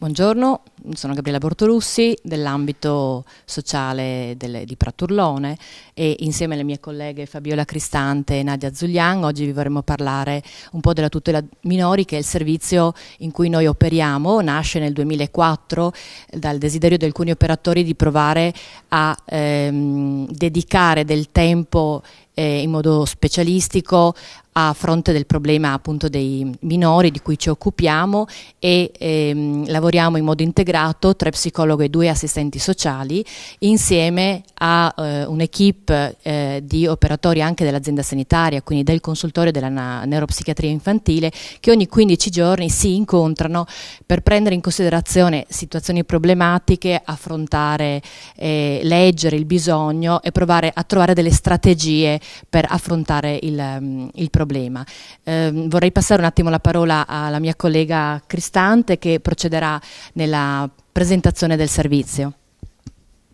Buongiorno, sono Gabriella Bortolussi dell'ambito sociale delle, di Praturlone e insieme alle mie colleghe Fabiola Cristante e Nadia Zuglian oggi vi vorremmo parlare un po' della tutela minori che è il servizio in cui noi operiamo, nasce nel 2004 eh, dal desiderio di alcuni operatori di provare a ehm, dedicare del tempo eh, in modo specialistico a fronte del problema appunto dei minori di cui ci occupiamo e ehm, lavoriamo in modo integrato tre psicologo e due assistenti sociali insieme a eh, un'equipe eh, di operatori anche dell'azienda sanitaria, quindi del consultorio della neuropsichiatria infantile che ogni 15 giorni si incontrano per prendere in considerazione situazioni problematiche, affrontare, eh, leggere il bisogno e provare a trovare delle strategie per affrontare il, mm, il problema problema. Eh, vorrei passare un attimo la parola alla mia collega Cristante che procederà nella presentazione del servizio.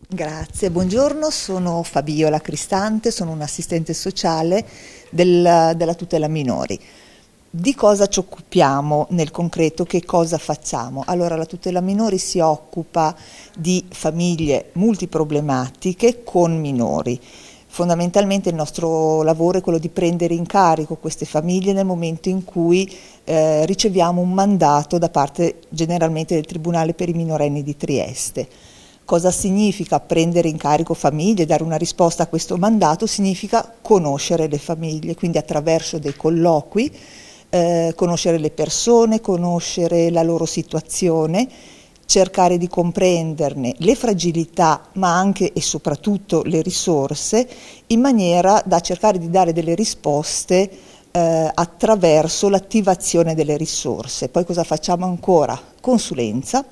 Grazie, buongiorno, sono Fabiola Cristante, sono un'assistente sociale del, della tutela minori. Di cosa ci occupiamo nel concreto? Che cosa facciamo? Allora, la tutela minori si occupa di famiglie multiproblematiche con minori. Fondamentalmente il nostro lavoro è quello di prendere in carico queste famiglie nel momento in cui eh, riceviamo un mandato da parte generalmente del Tribunale per i minorenni di Trieste. Cosa significa prendere in carico famiglie, dare una risposta a questo mandato? Significa conoscere le famiglie, quindi attraverso dei colloqui, eh, conoscere le persone, conoscere la loro situazione cercare di comprenderne le fragilità, ma anche e soprattutto le risorse, in maniera da cercare di dare delle risposte eh, attraverso l'attivazione delle risorse. Poi cosa facciamo ancora? Consulenza,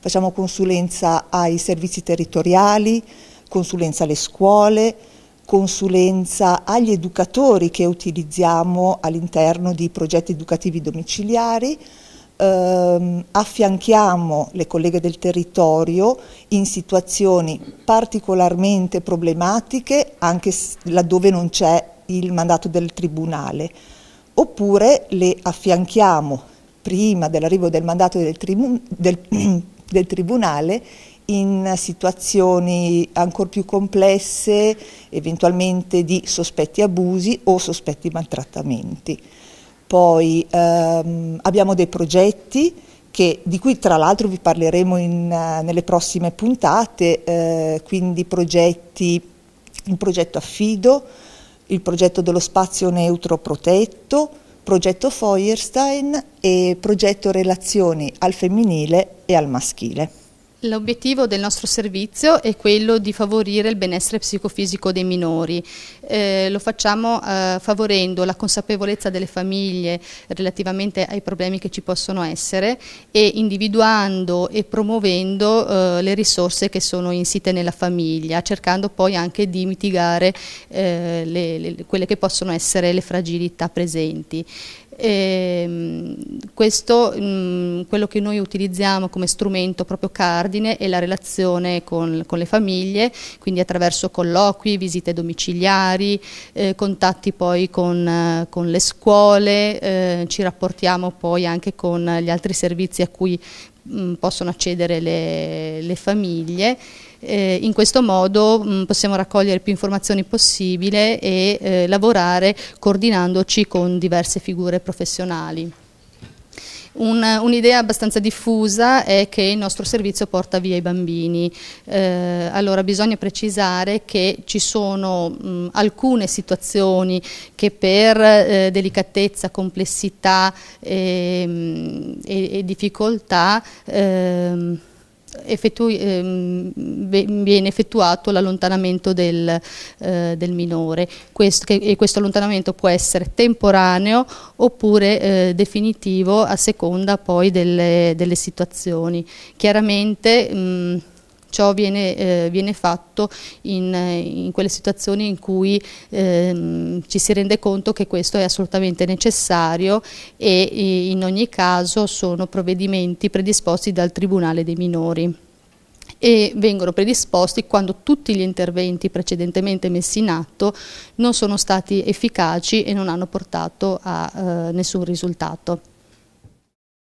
facciamo consulenza ai servizi territoriali, consulenza alle scuole, consulenza agli educatori che utilizziamo all'interno di progetti educativi domiciliari, ehm, affianchiamo le colleghe del territorio in situazioni particolarmente problematiche anche laddove non c'è il mandato del tribunale oppure le affianchiamo prima dell'arrivo del mandato del, tribu del, del tribunale in situazioni ancora più complesse, eventualmente di sospetti abusi o sospetti maltrattamenti. Poi ehm, abbiamo dei progetti che, di cui tra l'altro vi parleremo in, eh, nelle prossime puntate, eh, quindi progetti, il progetto Affido, il progetto dello spazio neutro protetto, progetto Feuerstein e progetto Relazioni al femminile e al maschile. L'obiettivo del nostro servizio è quello di favorire il benessere psicofisico dei minori. Eh, lo facciamo eh, favorendo la consapevolezza delle famiglie relativamente ai problemi che ci possono essere e individuando e promuovendo eh, le risorse che sono insite nella famiglia, cercando poi anche di mitigare eh, le, le, quelle che possono essere le fragilità presenti. E ehm, questo, mm, quello che noi utilizziamo come strumento proprio cardine è la relazione con, con le famiglie, quindi attraverso colloqui, visite domiciliari, eh, contatti poi con, con le scuole, eh, ci rapportiamo poi anche con gli altri servizi a cui mh, mm, possono accedere le, le famiglie. Eh, in questo modo mh, mm, possiamo raccogliere più informazioni possibile e eh, lavorare coordinandoci con diverse figure professionali. Un'idea un abbastanza diffusa è che il nostro servizio porta via i bambini. Eh, allora bisogna precisare che ci sono mh, mm, alcune situazioni che per eh, delicatezza, complessità e, ehm, mh, e, e difficoltà eh, effettui, ehm, viene effettuato l'allontanamento del, eh, del, minore questo, che, e questo allontanamento può essere temporaneo oppure eh, definitivo a seconda poi delle, delle situazioni. Chiaramente mh, Ciò viene, eh, viene fatto in, in, quelle situazioni in cui ehm, ci si rende conto che questo è assolutamente necessario e in ogni caso sono provvedimenti predisposti dal Tribunale dei minori e vengono predisposti quando tutti gli interventi precedentemente messi in atto non sono stati efficaci e non hanno portato a eh, nessun risultato.